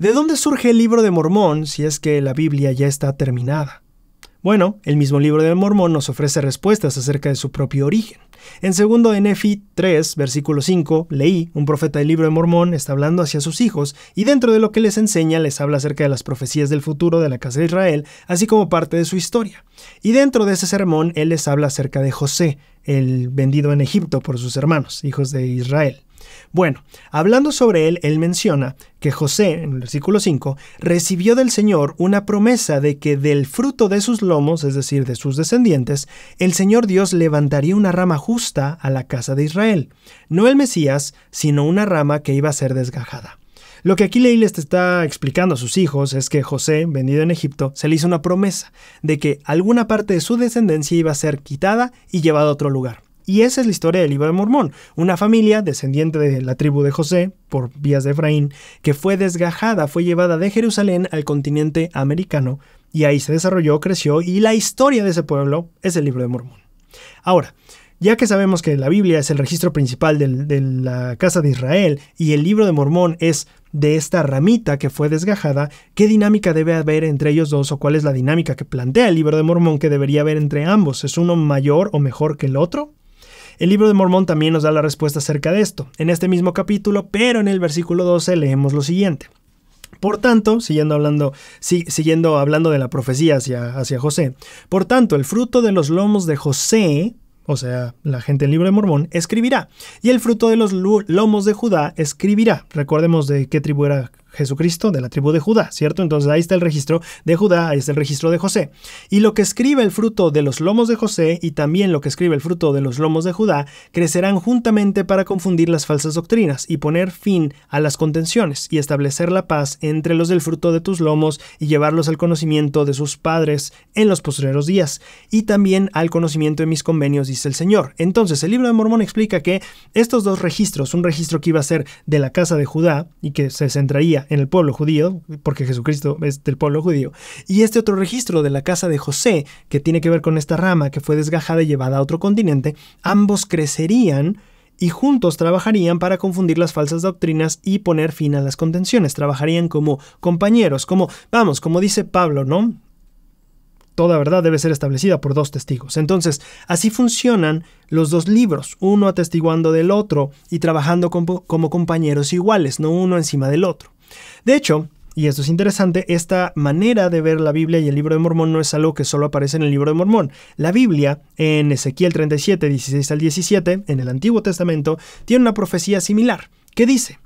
¿De dónde surge el libro de Mormón si es que la Biblia ya está terminada? Bueno, el mismo libro de Mormón nos ofrece respuestas acerca de su propio origen. En 2 de Nefi 3, versículo 5, leí, un profeta del libro de Mormón está hablando hacia sus hijos y dentro de lo que les enseña les habla acerca de las profecías del futuro de la casa de Israel, así como parte de su historia. Y dentro de ese sermón él les habla acerca de José, el vendido en Egipto por sus hermanos, hijos de Israel. Bueno, hablando sobre él, él menciona que José, en el versículo 5, recibió del Señor una promesa de que del fruto de sus lomos, es decir, de sus descendientes, el Señor Dios levantaría una rama justa a la casa de Israel. No el Mesías, sino una rama que iba a ser desgajada. Lo que aquí Leí les está explicando a sus hijos es que José, venido en Egipto, se le hizo una promesa de que alguna parte de su descendencia iba a ser quitada y llevada a otro lugar. Y esa es la historia del libro de Mormón, una familia descendiente de la tribu de José, por vías de Efraín, que fue desgajada, fue llevada de Jerusalén al continente americano, y ahí se desarrolló, creció, y la historia de ese pueblo es el libro de Mormón. Ahora, ya que sabemos que la Biblia es el registro principal de la casa de Israel y el libro de Mormón es de esta ramita que fue desgajada, ¿qué dinámica debe haber entre ellos dos o cuál es la dinámica que plantea el libro de Mormón que debería haber entre ambos? ¿Es uno mayor o mejor que el otro? El libro de Mormón también nos da la respuesta acerca de esto, en este mismo capítulo, pero en el versículo 12 leemos lo siguiente. Por tanto, siguiendo hablando, siguiendo hablando de la profecía hacia, hacia José, por tanto, el fruto de los lomos de José, o sea, la gente del libro de Mormón, escribirá, y el fruto de los lomos de Judá escribirá. Recordemos de qué tribu era Jesucristo, de la tribu de Judá, ¿cierto? Entonces ahí está el registro de Judá, ahí está el registro de José. Y lo que escribe el fruto de los lomos de José y también lo que escribe el fruto de los lomos de Judá crecerán juntamente para confundir las falsas doctrinas y poner fin a las contenciones y establecer la paz entre los del fruto de tus lomos y llevarlos al conocimiento de sus padres en los posteriores días y también al conocimiento de mis convenios, dice el Señor. Entonces el libro de Mormón explica que estos dos registros, un registro que iba a ser de la casa de Judá y que se centraría en el pueblo judío, porque Jesucristo es del pueblo judío, y este otro registro de la casa de José, que tiene que ver con esta rama que fue desgajada y llevada a otro continente, ambos crecerían y juntos trabajarían para confundir las falsas doctrinas y poner fin a las contenciones. Trabajarían como compañeros, como, vamos, como dice Pablo, ¿no? Toda verdad debe ser establecida por dos testigos. Entonces, así funcionan los dos libros, uno atestiguando del otro y trabajando como, como compañeros iguales, no uno encima del otro. De hecho, y esto es interesante, esta manera de ver la Biblia y el libro de Mormón no es algo que solo aparece en el libro de Mormón. La Biblia, en Ezequiel 37, 16 al 17, en el Antiguo Testamento, tiene una profecía similar, que dice,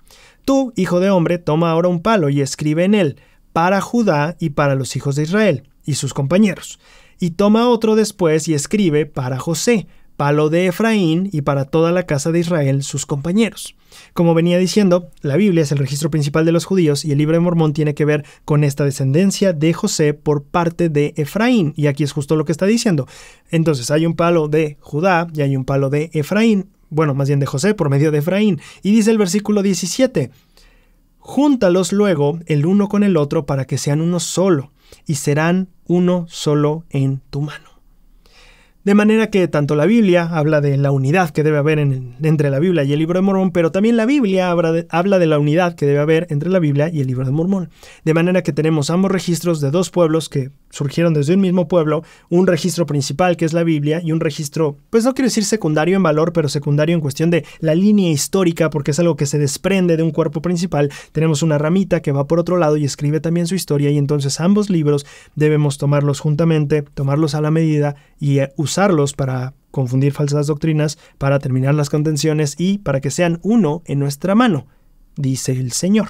Tú, hijo de hombre, toma ahora un palo y escribe en él, para Judá y para los hijos de Israel, y sus compañeros. Y toma otro después y escribe para José, palo de Efraín y para toda la casa de Israel, sus compañeros. Como venía diciendo, la Biblia es el registro principal de los judíos y el libro de Mormón tiene que ver con esta descendencia de José por parte de Efraín. Y aquí es justo lo que está diciendo. Entonces hay un palo de Judá y hay un palo de Efraín, bueno, más bien de José por medio de Efraín. Y dice el versículo 17, júntalos luego el uno con el otro para que sean uno solo y serán uno solo en tu mano. De manera que tanto la Biblia habla de la unidad que debe haber entre la Biblia y el libro de Mormón, pero también la Biblia habla de, la unidad que debe haber entre la Biblia y el libro de Mormón. De manera que tenemos ambos registros de dos pueblos que surgieron desde un mismo pueblo, un registro principal que es la Biblia y un registro, pues no quiero decir secundario en valor, pero secundario en cuestión de la línea histórica, porque es algo que se desprende de un cuerpo principal. Tenemos una ramita que va por otro lado y escribe también su historia y entonces ambos libros debemos tomarlos juntamente, tomarlos a la medida y usarlos eh, usarlos para confundir falsas doctrinas, para terminar las contenciones y para que sean uno en nuestra mano, dice el Señor.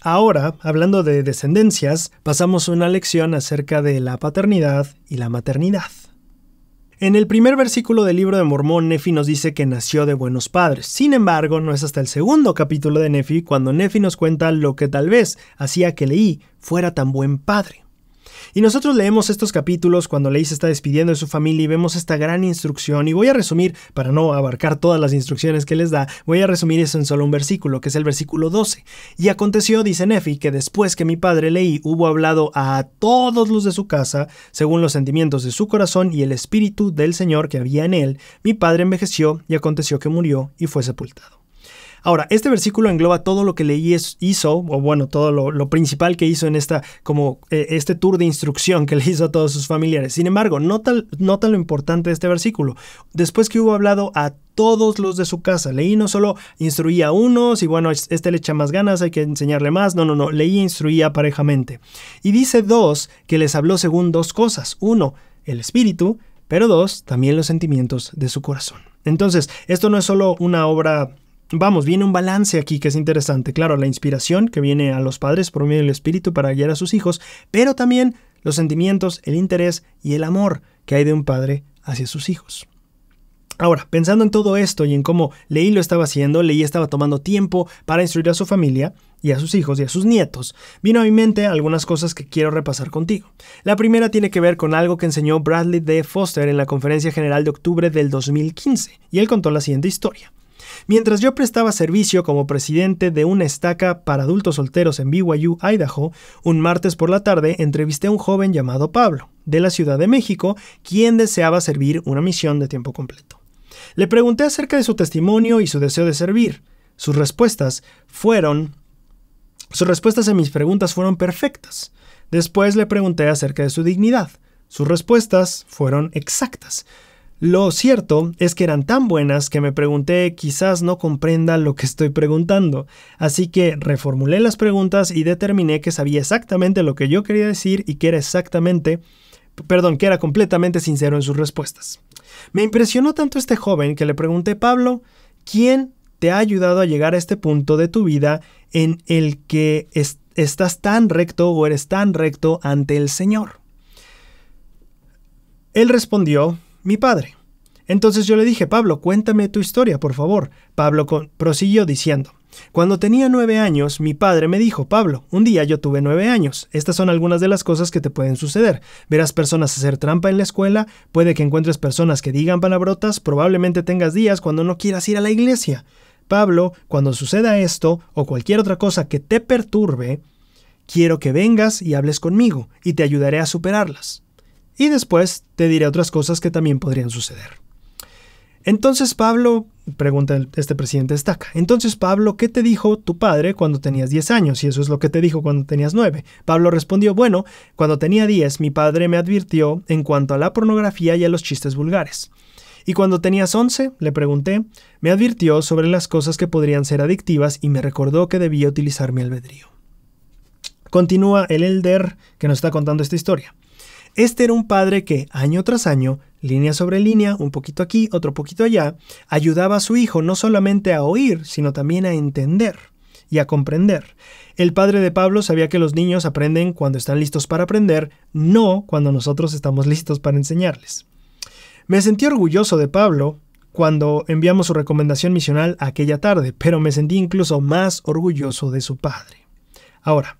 Ahora, hablando de descendencias, pasamos una lección acerca de la paternidad y la maternidad. En el primer versículo del libro de Mormón, Nefi nos dice que nació de buenos padres. Sin embargo, no es hasta el segundo capítulo de Nefi cuando Nefi nos cuenta lo que tal vez hacía que Leí fuera tan buen padre. Y nosotros leemos estos capítulos cuando Leí se está despidiendo de su familia y vemos esta gran instrucción. Y voy a resumir, para no abarcar todas las instrucciones que les da, voy a resumir eso en solo un versículo, que es el versículo 12. Y aconteció, dice Nefi, que después que mi padre Leí hubo hablado a todos los de su casa, según los sentimientos de su corazón y el espíritu del Señor que había en él, mi padre envejeció y aconteció que murió y fue sepultado. Ahora, este versículo engloba todo lo que Leí hizo, o bueno, todo lo, principal que hizo en esta, como eh, este tour de instrucción que le hizo a todos sus familiares. Sin embargo, nota, nota lo importante de este versículo. Después que hubo hablado a todos los de su casa. Leí no solo instruía a unos y bueno, este, este le echa más ganas, hay que enseñarle más. No, no, no. Leí instruía parejamente. Y dice dos que les habló según dos cosas. Uno, el espíritu, pero dos, también los sentimientos de su corazón. Entonces, esto no es solo una obra vamos, viene un balance aquí que es interesante. Claro, la inspiración que viene a los padres por medio del espíritu para guiar a sus hijos, pero también los sentimientos, el interés y el amor que hay de un padre hacia sus hijos. Ahora, pensando en todo esto y en cómo Leí lo estaba haciendo, Leí estaba tomando tiempo para instruir a su familia y a sus hijos y a sus nietos, vino a mi mente algunas cosas que quiero repasar contigo. La primera tiene que ver con algo que enseñó Bradley D. Foster en la conferencia general de octubre del 2015, y él contó la siguiente historia. Mientras yo prestaba servicio como presidente de una estaca para adultos solteros en BYU, Idaho, un martes por la tarde entrevisté a un joven llamado Pablo, de la Ciudad de México, quien deseaba servir una misión de tiempo completo. Le pregunté acerca de su testimonio y su deseo de servir. Sus respuestas fueron... Sus respuestas a mis preguntas fueron perfectas. Después le pregunté acerca de su dignidad. Sus respuestas fueron exactas. Lo cierto es que eran tan buenas que me pregunté quizás no comprenda lo que estoy preguntando, así que reformulé las preguntas y determiné que sabía exactamente lo que yo quería decir y que era exactamente, perdón, que era completamente sincero en sus respuestas. Me impresionó tanto este joven que le pregunté, Pablo, ¿quién te ha ayudado a llegar a este punto de tu vida en el que estás tan recto o eres tan recto ante el Señor? Él respondió, mi padre. Entonces yo le dije, Pablo, cuéntame tu historia, por favor. Pablo prosiguió diciendo, cuando tenía nueve años, mi padre me dijo, Pablo, un día yo tuve nueve años. Estas son algunas de las cosas que te pueden suceder. Verás personas hacer trampa en la escuela, puede que encuentres personas que digan palabrotas, probablemente tengas días cuando no quieras ir a la iglesia. Pablo, cuando suceda esto o cualquier otra cosa que te perturbe, quiero que vengas y hables conmigo, y te ayudaré a superarlas. Y después te diré otras cosas que también podrían suceder. Entonces Pablo, pregunta este presidente estaca, entonces Pablo, ¿qué te dijo tu padre cuando tenías 10 años? Y eso es lo que te dijo cuando tenías 9. Pablo respondió, bueno, cuando tenía 10 mi padre me advirtió en cuanto a la pornografía y a los chistes vulgares. Y cuando tenías 11, le pregunté, me advirtió sobre las cosas que podrían ser adictivas y me recordó que debía utilizar mi albedrío. Continúa el elder que nos está contando esta historia. Este era un padre que año tras año, línea sobre línea, un poquito aquí, otro poquito allá, ayudaba a su hijo no solamente a oír, sino también a entender y a comprender. El padre de Pablo sabía que los niños aprenden cuando están listos para aprender, no cuando nosotros estamos listos para enseñarles. Me sentí orgulloso de Pablo cuando enviamos su recomendación misional aquella tarde, pero me sentí incluso más orgulloso de su padre. Ahora,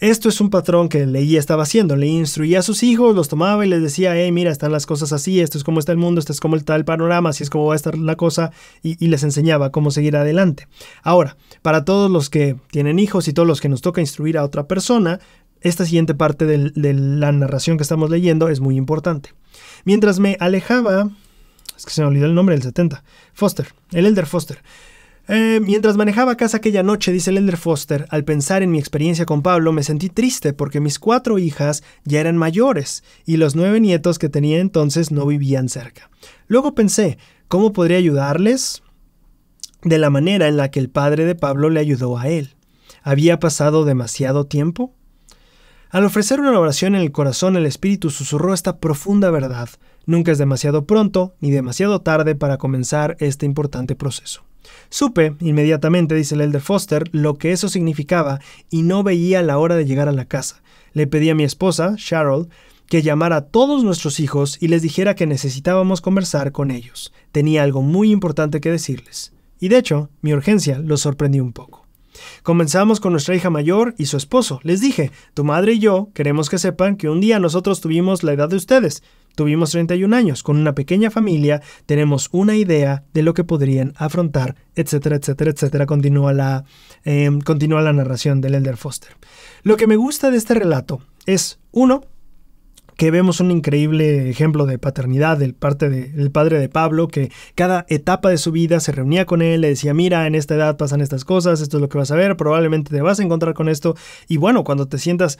esto es un patrón que leía estaba haciendo. Le instruía a sus hijos, los tomaba y les decía, hey, mira, están las cosas así, esto es como está el mundo, esto es como está el panorama, así es como va a estar la cosa, y, les enseñaba cómo seguir adelante. Ahora, para todos los que tienen hijos y todos los que nos toca instruir a otra persona, esta siguiente parte de, de la narración que estamos leyendo es muy importante. Mientras me alejaba, es que se me olvidó el nombre del 70, Foster, el Elder Foster. Eh, mientras manejaba casa aquella noche, dice Lender Foster, al pensar en mi experiencia con Pablo, me sentí triste porque mis cuatro hijas ya eran mayores y los nueve nietos que tenía entonces no vivían cerca. Luego pensé, ¿cómo podría ayudarles? De la manera en la que el padre de Pablo le ayudó a él. ¿Había pasado demasiado tiempo? Al ofrecer una oración en el corazón, el Espíritu susurró esta profunda verdad. Nunca es demasiado pronto ni demasiado tarde para comenzar este importante proceso. Supe inmediatamente, dice el elder Foster, lo que eso significaba y no veía la hora de llegar a la casa. Le pedí a mi esposa, Cheryl, que llamara a todos nuestros hijos y les dijera que necesitábamos conversar con ellos. Tenía algo muy importante que decirles. Y de hecho, mi urgencia los sorprendió un poco. Comenzamos con nuestra hija mayor y su esposo. Les dije, tu madre y yo queremos que sepan que un día nosotros tuvimos la edad de ustedes. Tuvimos 31 años, con una pequeña familia, tenemos una idea de lo que podrían afrontar, etcétera, etcétera, etcétera. Continúa la, em, continúa la narración del Elder Foster. Lo que me gusta de este relato es, uno, que vemos un increíble ejemplo de paternidad del parte del padre de Pablo, que cada etapa de su vida se reunía con él, le decía, mira, en esta edad pasan estas cosas, esto es lo que vas a ver, probablemente te vas a encontrar con esto, y bueno, cuando te sientas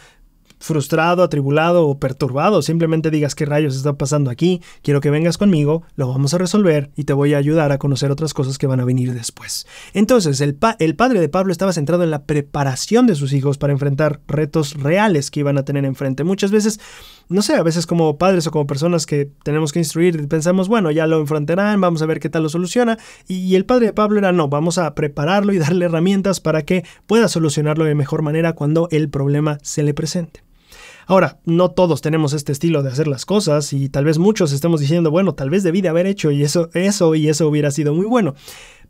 frustrado, atribulado o perturbado, simplemente digas qué rayos está pasando aquí, quiero que vengas conmigo, lo vamos a resolver y te voy a ayudar a conocer otras cosas que van a venir después. Entonces, el, el padre de Pablo estaba centrado en la preparación de sus hijos para enfrentar retos reales que iban a tener enfrente. Muchas veces no sé, a veces como padres o como personas que tenemos que instruir, pensamos, bueno, ya lo enfrentarán, vamos a ver qué tal lo soluciona. Y, el padre de Pablo era, no, vamos a prepararlo y darle herramientas para que pueda solucionarlo de mejor manera cuando el problema se le presente. Ahora, no todos tenemos este estilo de hacer las cosas y tal vez muchos estemos diciendo, bueno, tal vez debí de haber hecho y eso, eso y eso hubiera sido muy bueno.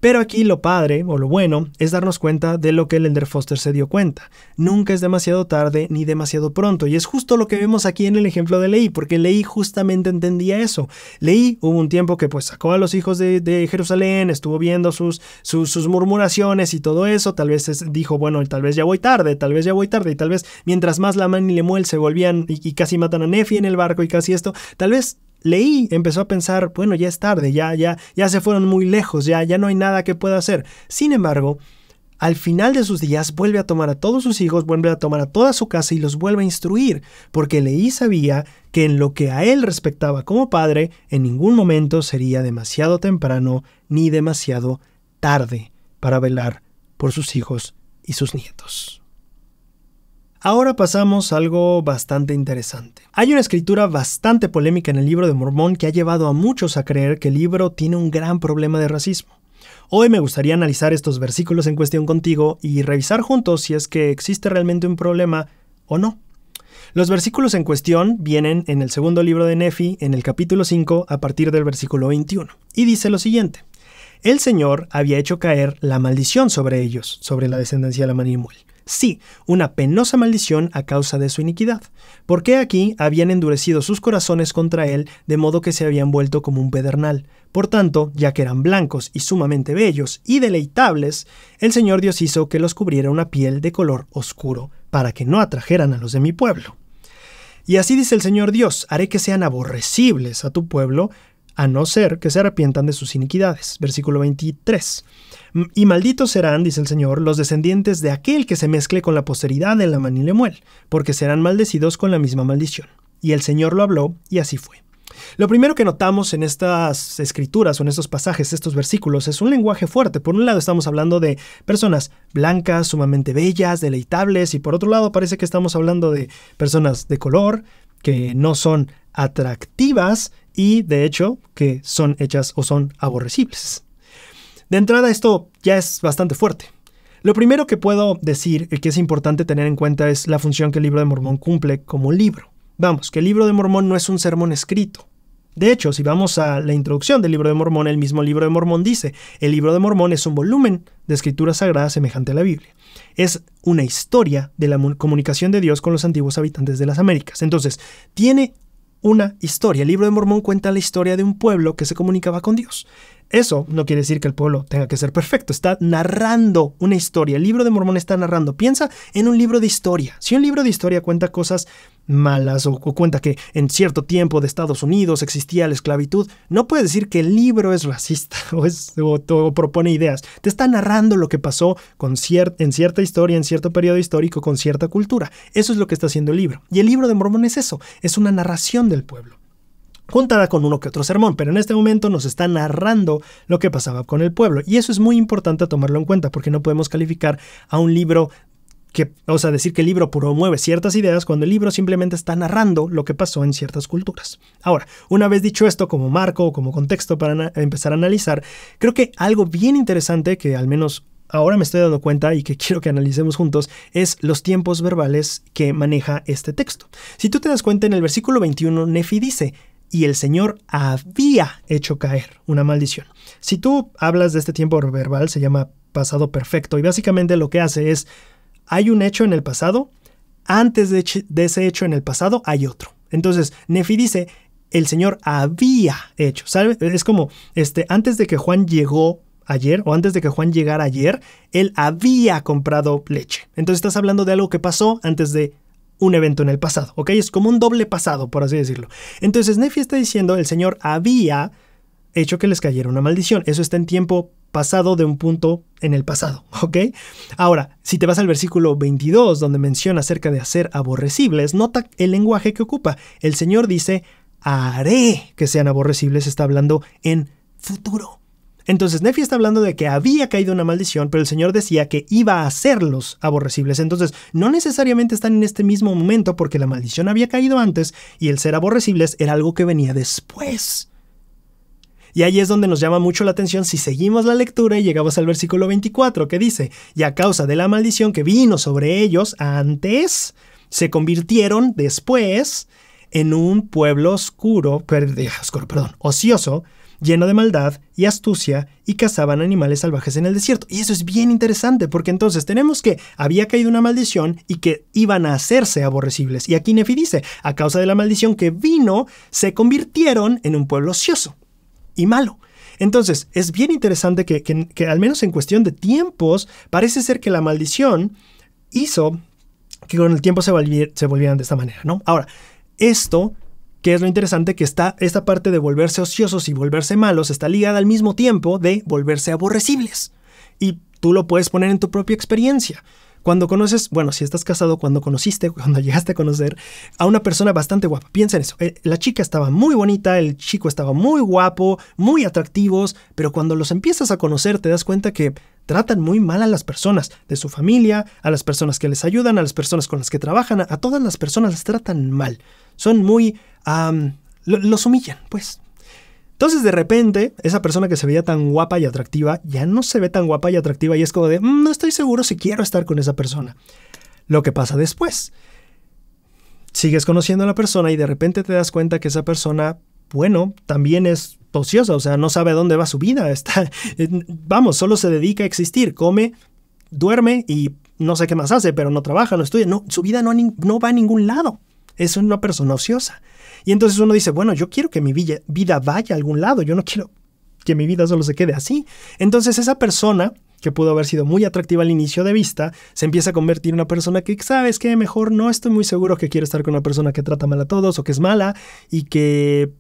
Pero aquí lo padre o lo bueno es darnos cuenta de lo que Lender Foster se dio cuenta. Nunca es demasiado tarde ni demasiado pronto y es justo lo que vemos aquí en el ejemplo de Leí, porque Leí justamente entendía eso. Leí hubo un tiempo que pues sacó a los hijos de, Jerusalén, estuvo viendo sus, sus, murmuraciones y todo eso, tal vez dijo, bueno, tal vez ya voy tarde, tal vez ya voy tarde y tal vez mientras más Laman y Lemuel se volvían y, y casi matan a Nefi en el barco y casi esto, tal vez leí, empezó a pensar, bueno, ya es tarde, ya, ya, ya se fueron muy lejos, ya, ya no hay nada que pueda hacer. Sin embargo, al final de sus días vuelve a tomar a todos sus hijos, vuelve a tomar a toda su casa y los vuelve a instruir, porque Leí sabía que en lo que a él respectaba como padre, en ningún momento sería demasiado temprano ni demasiado tarde para velar por sus hijos y sus nietos. Ahora pasamos a algo bastante interesante. Hay una escritura bastante polémica en el libro de Mormón que ha llevado a muchos a creer que el libro tiene un gran problema de racismo. Hoy me gustaría analizar estos versículos en cuestión contigo y revisar juntos si es que existe realmente un problema o no. Los versículos en cuestión vienen en el segundo libro de Nefi, en el capítulo 5, a partir del versículo 21, y dice lo siguiente. El Señor había hecho caer la maldición sobre ellos, sobre la descendencia de la Manimuel Sí, una penosa maldición a causa de su iniquidad, porque aquí habían endurecido sus corazones contra él, de modo que se habían vuelto como un pedernal. Por tanto, ya que eran blancos y sumamente bellos y deleitables, el Señor Dios hizo que los cubriera una piel de color oscuro, para que no atrajeran a los de mi pueblo. Y así dice el Señor Dios, haré que sean aborrecibles a tu pueblo, a no ser que se arrepientan de sus iniquidades. Versículo 23. Y malditos serán, dice el Señor, los descendientes de aquel que se mezcle con la posteridad de la y Muel, porque serán maldecidos con la misma maldición. Y el Señor lo habló, y así fue. Lo primero que notamos en estas escrituras o en estos pasajes, estos versículos, es un lenguaje fuerte. Por un lado estamos hablando de personas blancas, sumamente bellas, deleitables, y por otro lado parece que estamos hablando de personas de color, que no son atractivas y de hecho que son hechas o son aborrecibles. De entrada esto ya es bastante fuerte. Lo primero que puedo decir y que es importante tener en cuenta es la función que el libro de Mormón cumple como libro. Vamos, que el libro de Mormón no es un sermón escrito. De hecho, si vamos a la introducción del libro de Mormón, el mismo libro de Mormón dice, el libro de Mormón es un volumen de escritura sagrada semejante a la Biblia. Es una historia de la comunicación de Dios con los antiguos habitantes de las Américas. Entonces, tiene una historia. El libro de Mormón cuenta la historia de un pueblo que se comunicaba con Dios. Eso no quiere decir que el pueblo tenga que ser perfecto, está narrando una historia. El libro de Mormón está narrando. Piensa en un libro de historia. Si un libro de historia cuenta cosas malas o, cuenta que en cierto tiempo de Estados Unidos existía la esclavitud, no puede decir que el libro es racista o, es, o, propone ideas. Te está narrando lo que pasó con en cierta historia, en cierto periodo histórico, con cierta cultura. Eso es lo que está haciendo el libro. Y el libro de Mormón es eso, es una narración del pueblo. Juntada con uno que otro sermón, pero en este momento nos está narrando lo que pasaba con el pueblo. Y eso es muy importante tomarlo en cuenta porque no podemos calificar a un libro que, o sea, decir que el libro promueve ciertas ideas cuando el libro simplemente está narrando lo que pasó en ciertas culturas. Ahora, una vez dicho esto como marco o como contexto para empezar a analizar, creo que algo bien interesante que al menos ahora me estoy dando cuenta y que quiero que analicemos juntos es los tiempos verbales que maneja este texto. Si tú te das cuenta, en el versículo 21, Nefi dice, y el Señor había hecho caer una maldición. Si tú hablas de este tiempo verbal, se llama pasado perfecto y básicamente lo que hace es hay un hecho en el pasado, antes de, ese hecho en el pasado hay otro. Entonces, Nefi dice, el Señor había hecho, ¿sabe? Es como, este, antes de que Juan llegó ayer o antes de que Juan llegara ayer, él había comprado leche. Entonces estás hablando de algo que pasó antes de un evento en el pasado, ¿ok? Es como un doble pasado, por así decirlo. Entonces Nefi está diciendo, el Señor había hecho que les cayera una maldición. Eso está en tiempo pasado de un punto en el pasado, ¿ok? Ahora, si te vas al versículo 22, donde menciona acerca de hacer aborrecibles, nota el lenguaje que ocupa. El Señor dice, haré que sean aborrecibles, está hablando en futuro. Entonces Nefi está hablando de que había caído una maldición, pero el Señor decía que iba a hacerlos aborrecibles. Entonces no necesariamente están en este mismo momento porque la maldición había caído antes y el ser aborrecibles era algo que venía después. Y ahí es donde nos llama mucho la atención si seguimos la lectura y llegamos al versículo 24 que dice, y a causa de la maldición que vino sobre ellos antes, se convirtieron después en un pueblo eh, oscuro, perdón, ocioso, lleno de maldad y astucia y cazaban animales salvajes en el desierto. Y eso es bien interesante porque entonces tenemos que había caído una maldición y que iban a hacerse aborrecibles. Y aquí Nefi dice, a causa de la maldición que vino, se convirtieron en un pueblo ocioso y malo. Entonces, es bien interesante que, al menos en cuestión de tiempos, parece ser que la maldición hizo que con el tiempo se, se volvieran de esta manera, ¿no? Ahora, esto que es lo interesante que está esta parte de volverse ociosos y volverse malos está ligada al mismo tiempo de volverse aborrecibles. Y tú lo puedes poner en tu propia experiencia. Cuando conoces, bueno, si estás casado, cuando conociste, cuando llegaste a conocer a una persona bastante guapa, piensa en eso. Eh, la chica estaba muy bonita, el chico estaba muy guapo, muy atractivos, pero cuando los empiezas a conocer te das cuenta que tratan muy mal a las personas, de su familia, a las personas que les ayudan, a las personas con las que trabajan, a todas las personas las tratan mal. Son muy... los humillan, pues, entonces de repente, esa persona que se veía tan guapa y atractiva, ya no se ve tan guapa y atractiva y es como de, mm, no estoy seguro si quiero estar con esa persona. Lo que pasa después. Sigues conociendo a la persona y de repente te das cuenta que esa persona, bueno, también es ociosa, o sea, no sabe dónde va su vida, está, vamos, solo se dedica a existir, come, duerme y no sé qué más hace, pero no trabaja, no estudia, no, su vida no, no va a ningún lado, es una persona ociosa. Y entonces uno dice, bueno, yo quiero que mi vida vaya a algún lado, yo no quiero que mi vida solo se quede así. Entonces esa persona que pudo haber sido muy atractiva al inicio de vista, se empieza a convertir en una persona que, ¿sabes que Mejor no estoy muy seguro que quiero estar con una persona que trata mal a todos o que es mala y que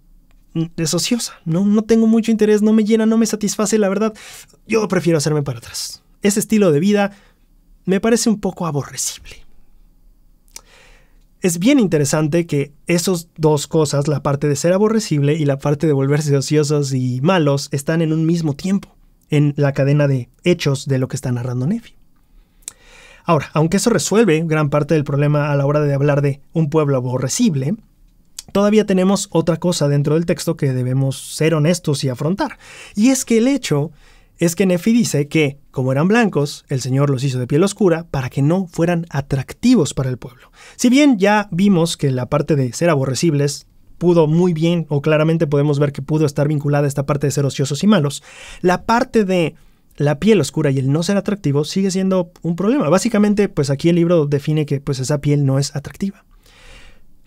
es ociosa. No, no tengo mucho interés, no me llena, no me satisface, la verdad, yo prefiero hacerme para atrás. Ese estilo de vida me parece un poco aborrecible es bien interesante que esas dos cosas, la parte de ser aborrecible y la parte de volverse ociosos y malos, están en un mismo tiempo, en la cadena de hechos de lo que está narrando Nefi. Ahora, aunque eso resuelve gran parte del problema a la hora de hablar de un pueblo aborrecible, todavía tenemos otra cosa dentro del texto que debemos ser honestos y afrontar, y es que el hecho es que Nefi dice que, como eran blancos, el Señor los hizo de piel oscura para que no fueran atractivos para el pueblo. Si bien ya vimos que la parte de ser aborrecibles pudo muy bien, o claramente podemos ver que pudo estar vinculada a esta parte de ser ociosos y malos, la parte de la piel oscura y el no ser atractivo sigue siendo un problema. Básicamente, pues aquí el libro define que pues esa piel no es atractiva.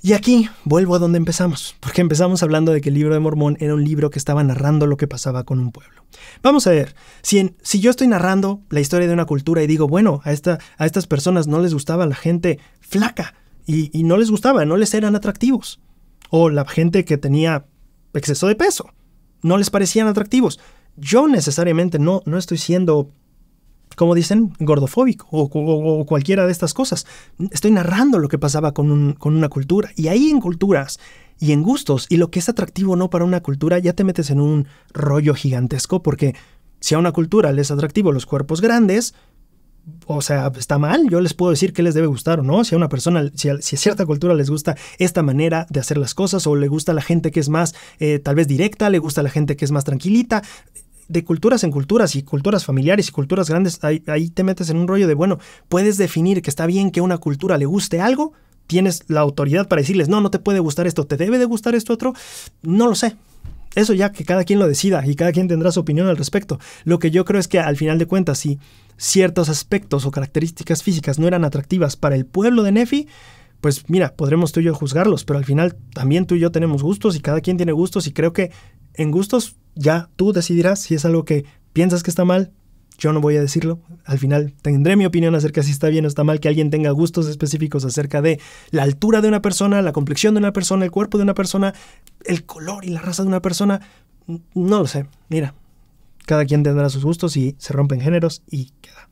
Y aquí vuelvo a donde empezamos, porque empezamos hablando de que el libro de Mormón era un libro que estaba narrando lo que pasaba con un pueblo. Vamos a ver, si, yo estoy narrando la historia de una cultura y digo, bueno, a, estas personas no les gustaba la gente flaca y, no les gustaba, no les eran atractivos. O la gente que tenía exceso de peso, no les parecían atractivos. Yo necesariamente no, no estoy siendo como dicen, gordofóbico o, cualquiera de estas cosas. Estoy narrando lo que pasaba con, una cultura. Y ahí en culturas y en gustos y lo que es atractivo o no para una cultura, ya te metes en un rollo gigantesco porque si a una cultura les es atractivo los cuerpos grandes, o sea, está mal, yo les puedo decir qué les debe gustar o no, si a una persona, si a, cierta cultura les gusta esta manera de hacer las cosas o le gusta la gente que es más eh, tal vez directa, le gusta la gente que es más tranquilita, de culturas en culturas y culturas familiares y culturas grandes, ahí, te metes en un rollo de, bueno, puedes definir que está bien que una cultura le guste algo, tienes la autoridad para decirles, no, no te puede gustar esto, te debe de gustar esto otro, no lo sé. Eso ya que cada quien lo decida y cada quien tendrá su opinión al respecto. Lo que yo creo es que al final de cuentas, si ciertos aspectos o características físicas no eran atractivas para el pueblo de Nefi, pues mira, podremos tú y yo juzgarlos, pero al final también tú y yo tenemos gustos y cada quien tiene gustos y creo que en gustos ya tú decidirás si es algo que piensas que está mal. Yo no voy a decirlo. Al final tendré mi opinión acerca de si está bien o está mal que alguien tenga gustos específicos acerca de la altura de una persona, la complexión de una persona, el cuerpo de una persona, el color y la raza de una persona. No lo sé. Mira, cada quien tendrá sus gustos y se rompen géneros y queda.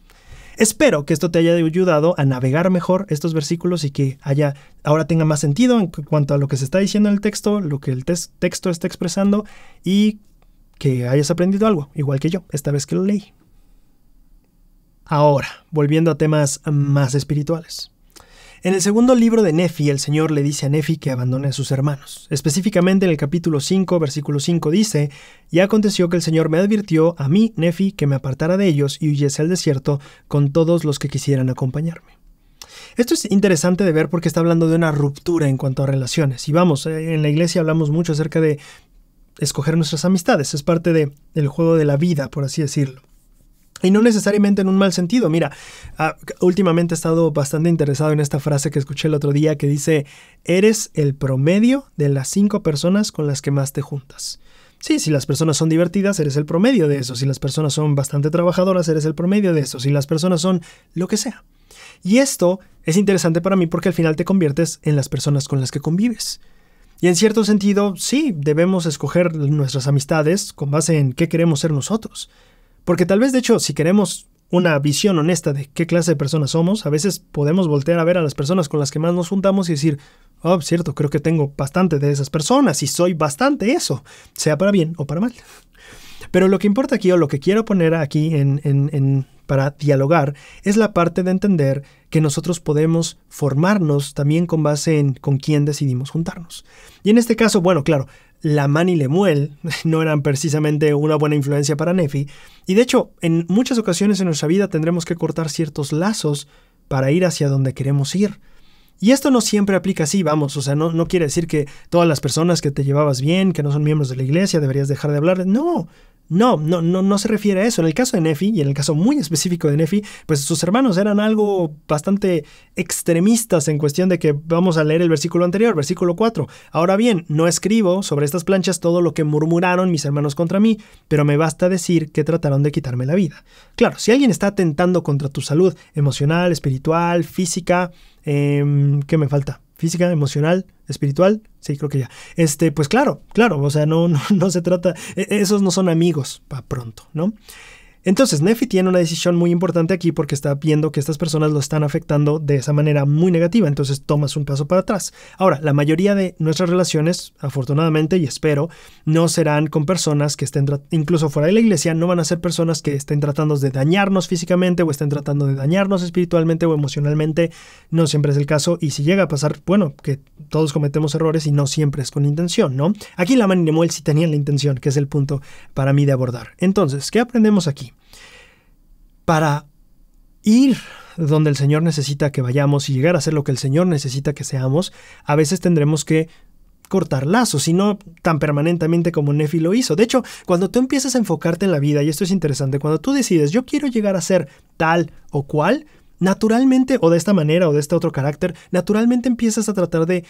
Espero que esto te haya ayudado a navegar mejor estos versículos y que haya ahora tenga más sentido en cuanto a lo que se está diciendo en el texto, lo que el texto está expresando y que hayas aprendido algo, igual que yo, esta vez que lo leí. Ahora, volviendo a temas más espirituales. En el segundo libro de Nefi, el Señor le dice a Nefi que abandone a sus hermanos. Específicamente en el capítulo 5, versículo 5 dice, Y aconteció que el Señor me advirtió a mí, Nefi, que me apartara de ellos y huyese al desierto con todos los que quisieran acompañarme. Esto es interesante de ver porque está hablando de una ruptura en cuanto a relaciones. Y vamos, eh, en la iglesia hablamos mucho acerca de escoger nuestras amistades, es parte de, del juego de la vida, por así decirlo. Y no necesariamente en un mal sentido. Mira, ah, últimamente he estado bastante interesado en esta frase que escuché el otro día que dice, eres el promedio de las cinco personas con las que más te juntas. Sí, si las personas son divertidas, eres el promedio de eso. Si las personas son bastante trabajadoras, eres el promedio de eso. Si las personas son lo que sea. Y esto es interesante para mí porque al final te conviertes en las personas con las que convives. Y en cierto sentido, sí, debemos escoger nuestras amistades con base en qué queremos ser nosotros. Porque tal vez, de hecho, si queremos una visión honesta de qué clase de personas somos, a veces podemos voltear a ver a las personas con las que más nos juntamos y decir, oh, cierto, creo que tengo bastante de esas personas y soy bastante eso, sea para bien o para mal. Pero lo que importa aquí o lo que quiero poner aquí para dialogar es la parte de entender que nosotros podemos formarnos también con base en con quién decidimos juntarnos. Y en este caso, bueno, claro, Lamán y Lemuel no eran precisamente una buena influencia para Nefi, y de hecho, en muchas ocasiones en nuestra vida tendremos que cortar ciertos lazos para ir hacia donde queremos ir. Y esto no siempre aplica así, vamos, o sea, no, no quiere decir que todas las personas que te llevabas bien, que no son miembros de la iglesia, deberías dejar de hablar. No, no, no, no, no se refiere a eso. En el caso de Nefi, y en el caso muy específico de Nefi, pues sus hermanos eran algo bastante extremistas en cuestión de que vamos a leer el versículo anterior, versículo 4. Ahora bien, no escribo sobre estas planchas todo lo que murmuraron mis hermanos contra mí, pero me basta decir que trataron de quitarme la vida. Claro, si alguien está atentando contra tu salud emocional, espiritual, física, em, ¿qué me falta? física, emocional, espiritual. Sí, creo que ya. Este, pues claro, claro, o sea, no, no, no se trata, e, esos no son amigos para pronto, ¿no? Entonces, Nefi tiene una decisión muy importante aquí porque está viendo que estas personas lo están afectando de esa manera muy negativa, entonces tomas un paso para atrás. Ahora, la mayoría de nuestras relaciones, afortunadamente y espero, no serán con personas que estén, incluso fuera de la iglesia, no van a ser personas que estén tratando de dañarnos físicamente o estén tratando de dañarnos espiritualmente o emocionalmente, no siempre es el caso y si llega a pasar, bueno, que todos cometemos errores y no siempre es con intención, ¿no? Aquí la y Nemuel sí tenían la intención, que es el punto para mí de abordar. Entonces, ¿qué aprendemos aquí? para ir donde el Señor necesita que vayamos y llegar a ser lo que el Señor necesita que seamos, a veces tendremos que cortar lazos y no tan permanentemente como Nefi lo hizo. De hecho, cuando tú empiezas a enfocarte en la vida, y esto es interesante, cuando tú decides yo quiero llegar a ser tal o cual, naturalmente, o de esta manera o de este otro carácter, naturalmente empiezas a tratar de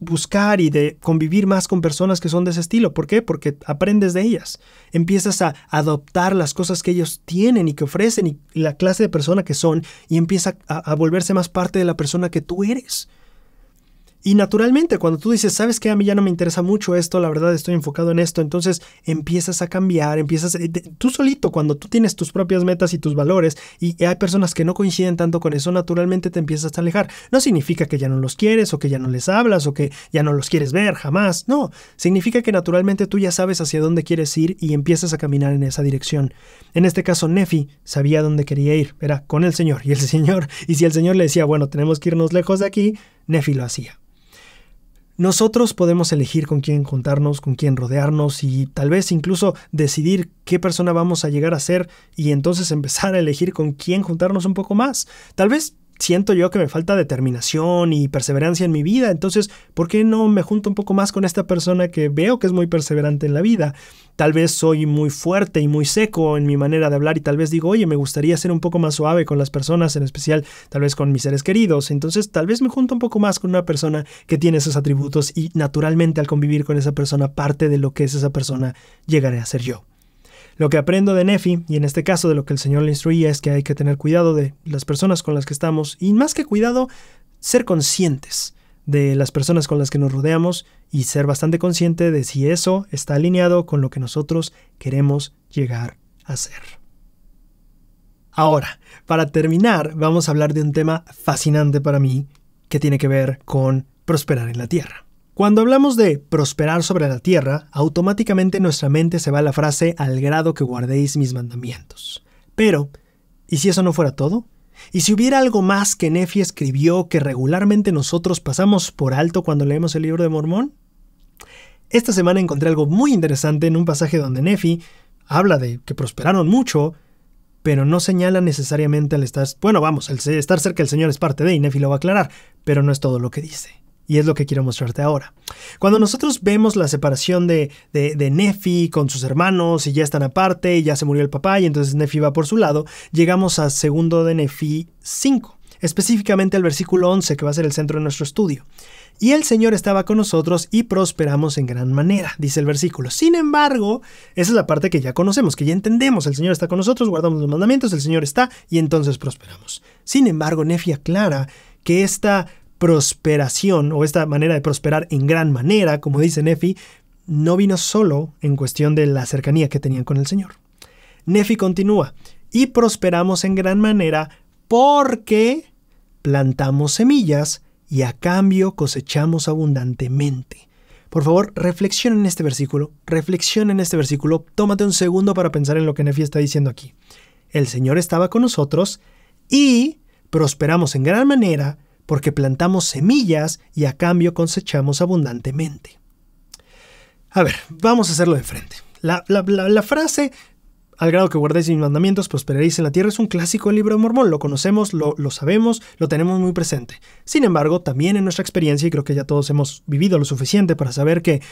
buscar y de convivir más con personas que son de ese estilo. ¿Por qué? Porque aprendes de ellas. Empiezas a adoptar las cosas que ellos tienen y que ofrecen y la clase de persona que son y empieza a, a volverse más parte de la persona que tú eres. Y naturalmente, cuando tú dices, sabes que a mí ya no me interesa mucho esto, la verdad estoy enfocado en esto, entonces empiezas a cambiar, empiezas, eh, tú solito, cuando tú tienes tus propias metas y tus valores, y hay personas que no coinciden tanto con eso, naturalmente te empiezas a alejar. No significa que ya no los quieres, o que ya no les hablas, o que ya no los quieres ver jamás, no, significa que naturalmente tú ya sabes hacia dónde quieres ir y empiezas a caminar en esa dirección. En este caso, Nefi sabía dónde quería ir, era con el Señor, y el Señor, y si el Señor le decía, bueno, tenemos que irnos lejos de aquí, Nefi lo hacía. Nosotros podemos elegir con quién juntarnos, con quién rodearnos y tal vez incluso decidir qué persona vamos a llegar a ser y entonces empezar a elegir con quién juntarnos un poco más. Tal vez siento yo que me falta determinación y perseverancia en mi vida, entonces, ¿por qué no me junto un poco más con esta persona que veo que es muy perseverante en la vida? Tal vez soy muy fuerte y muy seco en mi manera de hablar y tal vez digo, oye, me gustaría ser un poco más suave con las personas, en especial tal vez con mis seres queridos, entonces tal vez me junto un poco más con una persona que tiene esos atributos y naturalmente al convivir con esa persona, parte de lo que es esa persona llegaré a ser yo. Lo que aprendo de Nefi, y en este caso de lo que el Señor le instruía, es que hay que tener cuidado de las personas con las que estamos, y más que cuidado, ser conscientes de las personas con las que nos rodeamos y ser bastante consciente de si eso está alineado con lo que nosotros queremos llegar a ser. Ahora, para terminar, vamos a hablar de un tema fascinante para mí que tiene que ver con prosperar en la tierra. Cuando hablamos de prosperar sobre la tierra, automáticamente nuestra mente se va a la frase al grado que guardéis mis mandamientos. Pero, ¿y si eso no fuera todo? ¿Y si hubiera algo más que Nefi escribió que regularmente nosotros pasamos por alto cuando leemos el libro de Mormón? Esta semana encontré algo muy interesante en un pasaje donde Nefi habla de que prosperaron mucho, pero no señala necesariamente al estar... Bueno, vamos, el estar cerca del Señor es parte de, y Nefi lo va a aclarar, pero no es todo lo que dice. Y es lo que quiero mostrarte ahora. Cuando nosotros vemos la separación de, Nefi con sus hermanos y ya están aparte y ya se murió el papá y entonces Nefi va por su lado, llegamos a segundo de Nefi 5, específicamente al versículo 11 que va a ser el centro de nuestro estudio. Y el Señor estaba con nosotros y prosperamos en gran manera, dice el versículo. Sin embargo, esa es la parte que ya conocemos, que ya entendemos. El Señor está con nosotros, guardamos los mandamientos, el Señor está y entonces prosperamos. Sin embargo, Nefi aclara que esta prosperación o esta manera de prosperar en gran manera, como dice Nefi, no vino solo en cuestión de la cercanía que tenían con el Señor. Nefi continúa, y prosperamos en gran manera porque plantamos semillas y a cambio cosechamos abundantemente. Por favor, reflexiona en este versículo, reflexiona en este versículo, tómate un segundo para pensar en lo que Nefi está diciendo aquí. El Señor estaba con nosotros y prosperamos en gran manera porque plantamos semillas y a cambio cosechamos abundantemente. A ver, vamos a hacerlo de frente. La, frase, al grado que guardéis mis mandamientos, prosperaréis en la tierra, es un clásico del libro de Mormón. Lo conocemos, lo sabemos, lo tenemos muy presente. Sin embargo, también en nuestra experiencia, y creo que ya todos hemos vivido lo suficiente para saber que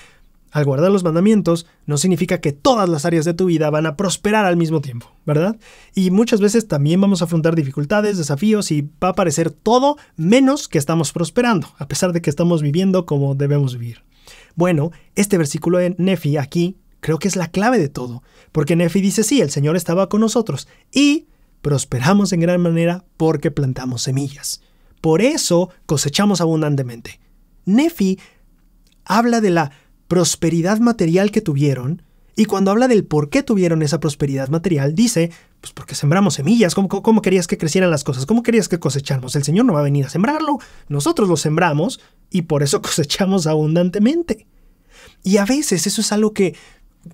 al guardar los mandamientos no significa que todas las áreas de tu vida van a prosperar al mismo tiempo, ¿verdad? Y muchas veces también vamos a afrontar dificultades, desafíos y va a parecer todo menos que estamos prosperando, a pesar de que estamos viviendo como debemos vivir. Bueno, este versículo de Nefi aquí creo que es la clave de todo, porque Nefi dice, sí, el Señor estaba con nosotros y prosperamos en gran manera porque plantamos semillas. Por eso cosechamos abundantemente. Nefi habla de la prosperidad material que tuvieron, y cuando habla del por qué tuvieron esa prosperidad material, dice, pues porque sembramos semillas, ¿Cómo, querías que crecieran las cosas? ¿Cómo querías que cosecháramos? El Señor no va a venir a sembrarlo, nosotros lo sembramos y por eso cosechamos abundantemente. Y a veces eso es algo que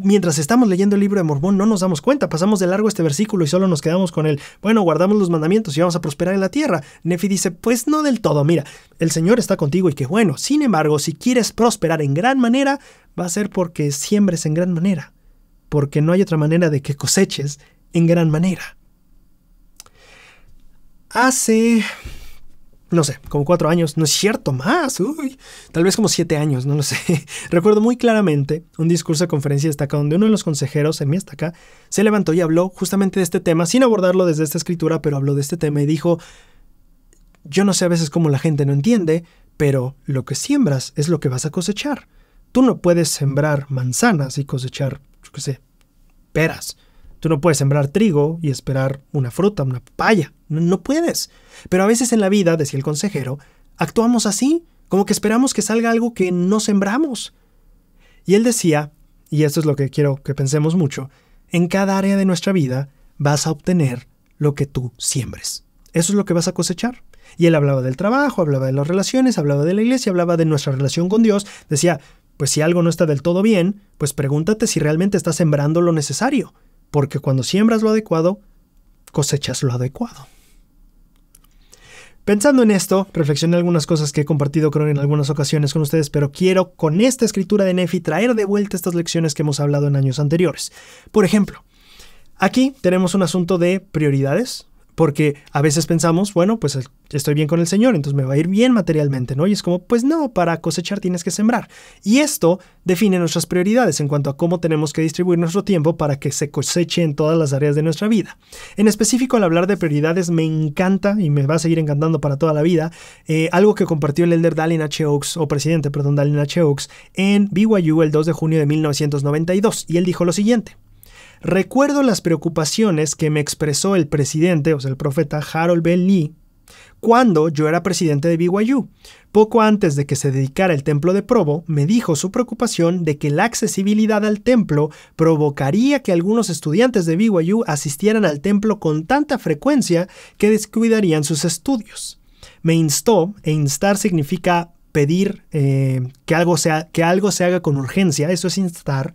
mientras estamos leyendo el libro de Mormón no nos damos cuenta, pasamos de largo este versículo y solo nos quedamos con el, bueno, guardamos los mandamientos y vamos a prosperar en la tierra. Nefi dice, pues no del todo, mira, el Señor está contigo y que bueno, sin embargo, si quieres prosperar en gran manera, va a ser porque siembres en gran manera, porque no hay otra manera de que coseches en gran manera. Hace no sé, como cuatro años, no es cierto, más, uy, tal vez como siete años, no lo sé. Recuerdo muy claramente un discurso de conferencia Estaca donde uno de los consejeros, en mi acá, se levantó y habló justamente de este tema, sin abordarlo desde esta escritura, pero habló de este tema y dijo, yo no sé a veces cómo la gente no entiende, pero lo que siembras es lo que vas a cosechar. Tú no puedes sembrar manzanas y cosechar, yo qué sé, peras Tú no puedes sembrar trigo y esperar una fruta, una paya. No, puedes. Pero a veces en la vida, decía el consejero, actuamos así, como que esperamos que salga algo que no sembramos. Y él decía, y esto es lo que quiero que pensemos mucho, en cada área de nuestra vida vas a obtener lo que tú siembres. Eso es lo que vas a cosechar. Y él hablaba del trabajo, hablaba de las relaciones, hablaba de la iglesia, hablaba de nuestra relación con Dios. Decía, pues si algo no está del todo bien, pues pregúntate si realmente estás sembrando lo necesario porque cuando siembras lo adecuado, cosechas lo adecuado. Pensando en esto, reflexioné algunas cosas que he compartido en algunas ocasiones con ustedes, pero quiero con esta escritura de Nefi traer de vuelta estas lecciones que hemos hablado en años anteriores. Por ejemplo, aquí tenemos un asunto de prioridades, porque a veces pensamos, bueno, pues estoy bien con el Señor, entonces me va a ir bien materialmente, ¿no? Y es como, pues no, para cosechar tienes que sembrar. Y esto define nuestras prioridades en cuanto a cómo tenemos que distribuir nuestro tiempo para que se coseche en todas las áreas de nuestra vida. En específico, al hablar de prioridades, me encanta y me va a seguir encantando para toda la vida eh, algo que compartió el elder Dalin H. Oaks, o presidente, perdón, Dalin H. Oaks, en BYU el 2 de junio de 1992. Y él dijo lo siguiente. Recuerdo las preocupaciones que me expresó el presidente, o sea, el profeta Harold B. Lee, cuando yo era presidente de BYU. Poco antes de que se dedicara el templo de Provo, me dijo su preocupación de que la accesibilidad al templo provocaría que algunos estudiantes de BYU asistieran al templo con tanta frecuencia que descuidarían sus estudios. Me instó, e instar significa pedir eh, que, algo sea, que algo se haga con urgencia, eso es instar,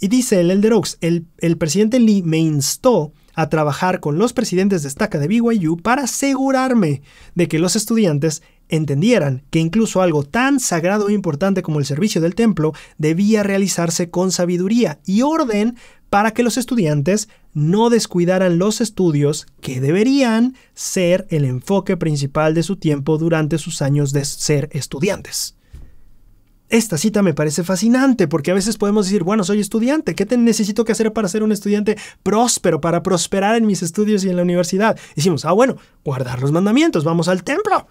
y dice el Elder Oaks, el, presidente Lee me instó a trabajar con los presidentes de estaca de BYU para asegurarme de que los estudiantes entendieran que incluso algo tan sagrado e importante como el servicio del templo debía realizarse con sabiduría y orden para que los estudiantes no descuidaran los estudios que deberían ser el enfoque principal de su tiempo durante sus años de ser estudiantes. Esta cita me parece fascinante porque a veces podemos decir, bueno, soy estudiante, ¿qué te necesito que hacer para ser un estudiante próspero, para prosperar en mis estudios y en la universidad? decimos ah, bueno, guardar los mandamientos, vamos al templo.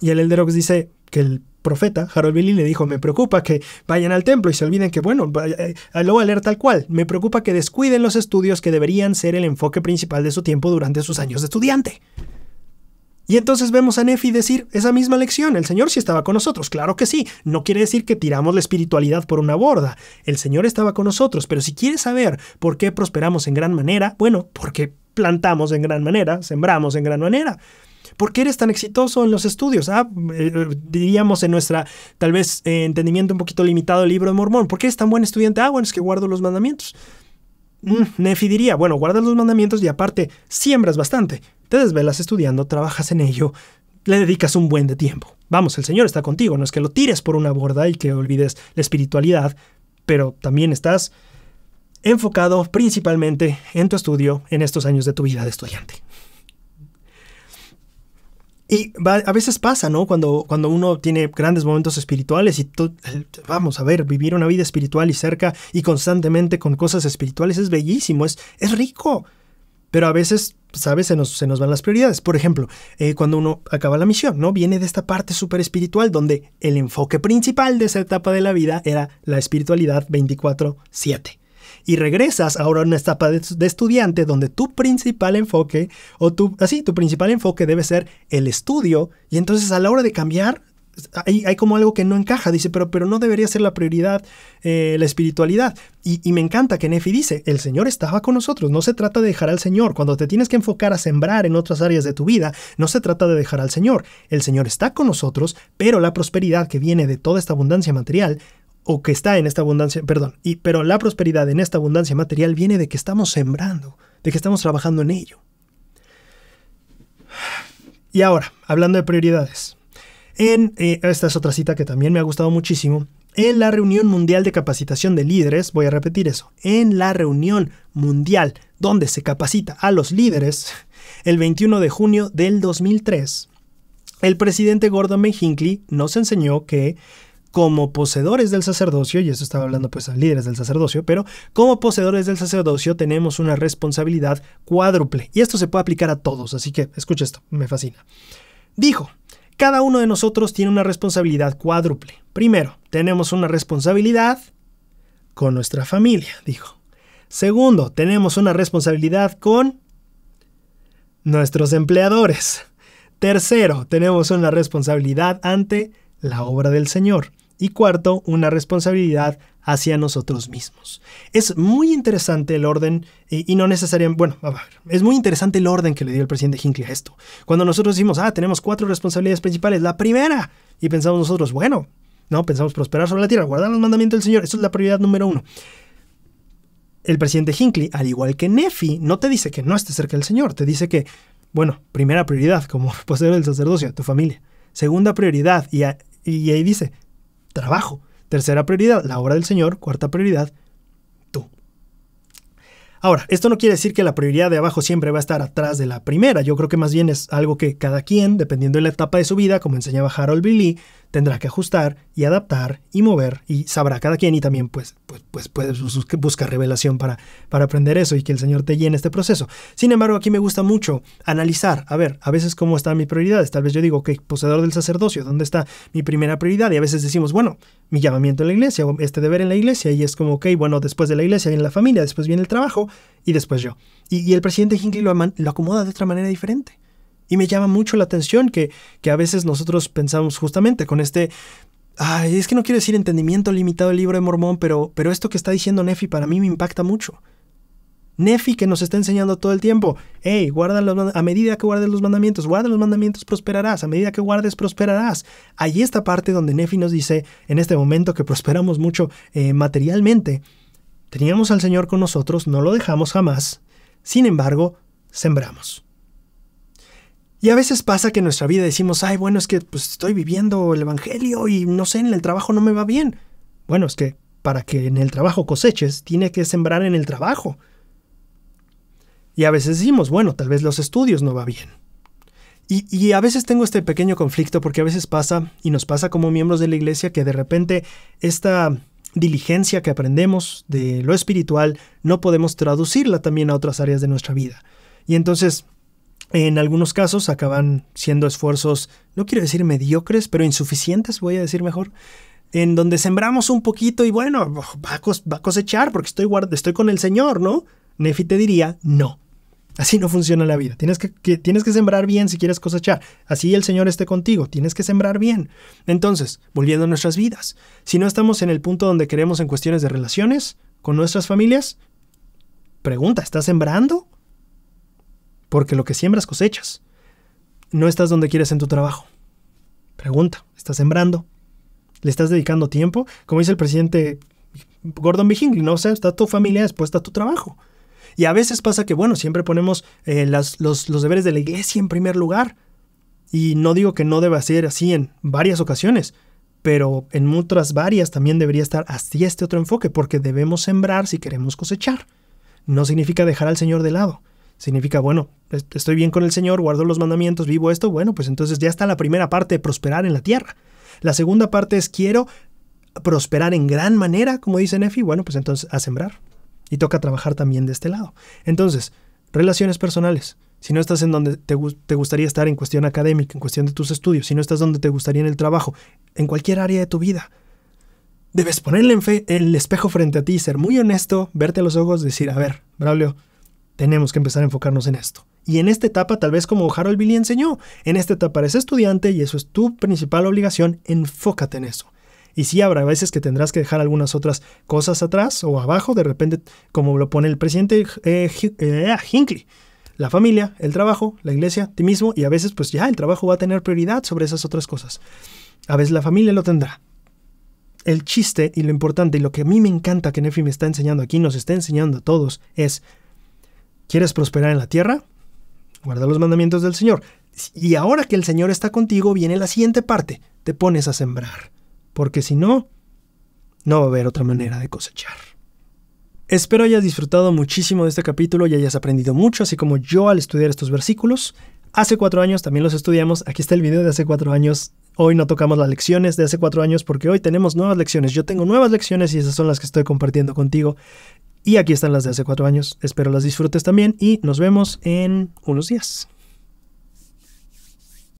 Y el Elderox dice que el profeta Harold Billy le dijo, me preocupa que vayan al templo y se olviden que, bueno, eh, eh, lo voy a leer tal cual, me preocupa que descuiden los estudios que deberían ser el enfoque principal de su tiempo durante sus años de estudiante. Y entonces vemos a Nefi decir esa misma lección, el Señor sí estaba con nosotros, claro que sí, no quiere decir que tiramos la espiritualidad por una borda, el Señor estaba con nosotros, pero si quieres saber por qué prosperamos en gran manera, bueno, porque plantamos en gran manera, sembramos en gran manera. ¿Por qué eres tan exitoso en los estudios? Ah, eh, eh, diríamos en nuestra, tal vez, eh, entendimiento un poquito limitado del libro de Mormón. ¿Por qué eres tan buen estudiante? Ah, bueno, es que guardo los mandamientos. Mm, bueno, guardas los mandamientos y aparte, siembras bastante. Te desvelas estudiando, trabajas en ello, le dedicas un buen de tiempo. Vamos, el Señor está contigo, no es que lo tires por una borda y que olvides la espiritualidad, pero también estás enfocado principalmente en tu estudio en estos años de tu vida de estudiante. Y a veces pasa, ¿no? Cuando, cuando uno tiene grandes momentos espirituales y eh, vamos a ver, vivir una vida espiritual y cerca y constantemente con cosas espirituales es bellísimo, es, es rico. Pero a veces, ¿sabes? Se nos, se nos van las prioridades. Por ejemplo, eh, cuando uno acaba la misión, ¿no? Viene de esta parte súper espiritual donde el enfoque principal de esa etapa de la vida era la espiritualidad 24-7 y regresas ahora a una etapa de, estudiante donde tu principal enfoque, o tu, así, ah, tu principal enfoque debe ser el estudio, y entonces a la hora de cambiar, hay, hay, como algo que no encaja, dice, pero, pero no debería ser la prioridad eh, la espiritualidad. Y, y, me encanta que Nefi dice, el Señor estaba con nosotros, no se trata de dejar al Señor. Cuando te tienes que enfocar a sembrar en otras áreas de tu vida, no se trata de dejar al Señor. El Señor está con nosotros, pero la prosperidad que viene de toda esta abundancia material o que está en esta abundancia, perdón, y, pero la prosperidad en esta abundancia material viene de que estamos sembrando, de que estamos trabajando en ello. Y ahora, hablando de prioridades, en eh, esta es otra cita que también me ha gustado muchísimo, en la reunión mundial de capacitación de líderes, voy a repetir eso, en la reunión mundial donde se capacita a los líderes, el 21 de junio del 2003, el presidente Gordon B. nos enseñó que como poseedores del sacerdocio, y esto estaba hablando pues a líderes del sacerdocio, pero como poseedores del sacerdocio tenemos una responsabilidad cuádruple, y esto se puede aplicar a todos, así que escucha esto, me fascina. Dijo, cada uno de nosotros tiene una responsabilidad cuádruple. Primero, tenemos una responsabilidad con nuestra familia, dijo. Segundo, tenemos una responsabilidad con nuestros empleadores. Tercero, tenemos una responsabilidad ante la obra del Señor. Y cuarto, una responsabilidad hacia nosotros mismos. Es muy interesante el orden eh, y, no necesariamente, bueno, es muy interesante el orden que le dio el presidente Hinckley a esto. Cuando nosotros decimos, ah, tenemos cuatro responsabilidades principales, la primera, y pensamos nosotros, bueno, no, pensamos prosperar sobre la tierra, guardar los mandamientos del Señor, eso es la prioridad número uno. El presidente Hinckley, al igual que Nefi, no te dice que no estés cerca del Señor, te dice que, bueno, primera prioridad como poseedor el sacerdocio, tu familia. Segunda prioridad, y, y ahí dice, trabajo. Tercera prioridad, la obra del Señor. Cuarta prioridad, tú. Ahora, esto no quiere decir que la prioridad de abajo siempre va a estar atrás de la primera. Yo creo que más bien es algo que cada quien, dependiendo de la etapa de su vida, como enseñaba Harold Billy, tendrá que ajustar y adaptar y mover y sabrá cada quien y también pues, pues, pues puedes buscar revelación para, para aprender eso y que el Señor te llene este proceso. Sin embargo, aquí me gusta mucho analizar, a ver, a veces cómo están mis prioridades. Tal vez yo digo, que poseedor del sacerdocio, ¿dónde está mi primera prioridad? Y a veces decimos, bueno, mi llamamiento en la iglesia o este deber en la iglesia y es como, ok, bueno, después de la iglesia viene la familia, después viene el trabajo y después yo. Y, el presidente Hinckley lo acomoda de otra manera diferente. Y me llama mucho la atención que, que a veces nosotros pensamos justamente con este es que no quiero decir entendimiento limitado del libro de Mormón, pero, pero esto que está diciendo Nefi para mí me impacta mucho. Nefi que nos está enseñando todo el tiempo, hey, guarda a medida que guardes los mandamientos, guarda los mandamientos, prosperarás, a medida que guardes, prosperarás. Allí esta parte donde Nefi nos dice, en este momento que prosperamos mucho eh, materialmente, teníamos al Señor con nosotros, no lo dejamos jamás, sin embargo, sembramos. Y a veces pasa que en nuestra vida decimos, ay, bueno, es que pues, estoy viviendo el Evangelio y no sé, en el trabajo no me va bien. Bueno, es que para que en el trabajo coseches, tiene que sembrar en el trabajo. Y a veces decimos, bueno, tal vez los estudios no va bien. Y, y, a veces tengo este pequeño conflicto porque a veces pasa, y nos pasa como miembros de la iglesia, que de repente esta diligencia que aprendemos de lo espiritual no podemos traducirla también a otras áreas de nuestra vida. Y entonces en algunos casos acaban siendo esfuerzos, no quiero decir mediocres, pero insuficientes, voy a decir mejor, en donde sembramos un poquito y bueno, va a, cosechar porque estoy, estoy con el Señor, ¿no? Nefi te diría, no. Así no funciona la vida. Tienes que, tienes que sembrar bien si quieres cosechar. Así el Señor esté contigo. Tienes que sembrar bien. Entonces, volviendo a nuestras vidas, si no estamos en el punto donde queremos en cuestiones de relaciones con nuestras familias, pregunta, ¿estás sembrando? porque lo que siembras cosechas. No estás donde quieres en tu trabajo. Pregunta, ¿estás sembrando? ¿Le estás dedicando tiempo? Como dice el presidente Gordon B. no o sé, sea, está tu familia, después está tu trabajo. Y a veces pasa que, bueno, siempre ponemos eh, los, los deberes de la iglesia en primer lugar. Y no digo que no deba ser así en varias ocasiones, pero en otras varias también debería estar así este otro enfoque, porque debemos sembrar si queremos cosechar. No significa dejar al Señor de lado, significa, bueno, estoy bien con el Señor, guardo los mandamientos, vivo esto, bueno, pues entonces ya está la primera parte, prosperar en la tierra. La segunda parte es quiero prosperar en gran manera, como dice Nefi, bueno, pues entonces a sembrar. Y toca trabajar también de este lado. Entonces, relaciones personales. Si no estás en donde te, gustaría estar en cuestión académica, en cuestión de tus estudios, si no estás donde te gustaría en el trabajo, en cualquier área de tu vida, debes ponerle en fe, el espejo frente a ti, ser muy honesto, verte a los ojos, decir, a ver, Braulio, tenemos que empezar a enfocarnos en esto. Y en esta etapa, tal vez como Harold Billy enseñó, en esta etapa eres estudiante y eso es tu principal obligación, enfócate en eso. Y sí habrá veces que tendrás que dejar algunas otras cosas atrás o abajo, de repente, como lo pone el presidente eh, eh, ah, Hinckley. La familia, el trabajo, la iglesia, ti mismo, y a veces pues ya el trabajo va a tener prioridad sobre esas otras cosas. A veces la familia lo tendrá. El chiste y lo importante y lo que a mí me encanta que Nefi me está enseñando aquí, nos está enseñando a todos, es ¿Quieres prosperar en la tierra? Guarda los mandamientos del Señor. Y ahora que el Señor está contigo, viene la siguiente parte. Te pones a sembrar. Porque si no, no va a haber otra manera de cosechar. Espero hayas disfrutado muchísimo de este capítulo y hayas aprendido mucho, así como yo al estudiar estos versículos. Hace cuatro años también los estudiamos. Aquí está el video de hace cuatro años. Hoy no tocamos las lecciones de hace cuatro años porque hoy tenemos nuevas lecciones. Yo tengo nuevas lecciones y esas son las que estoy compartiendo contigo. Y aquí están las de hace cuatro años. Espero las disfrutes también y nos vemos en unos días.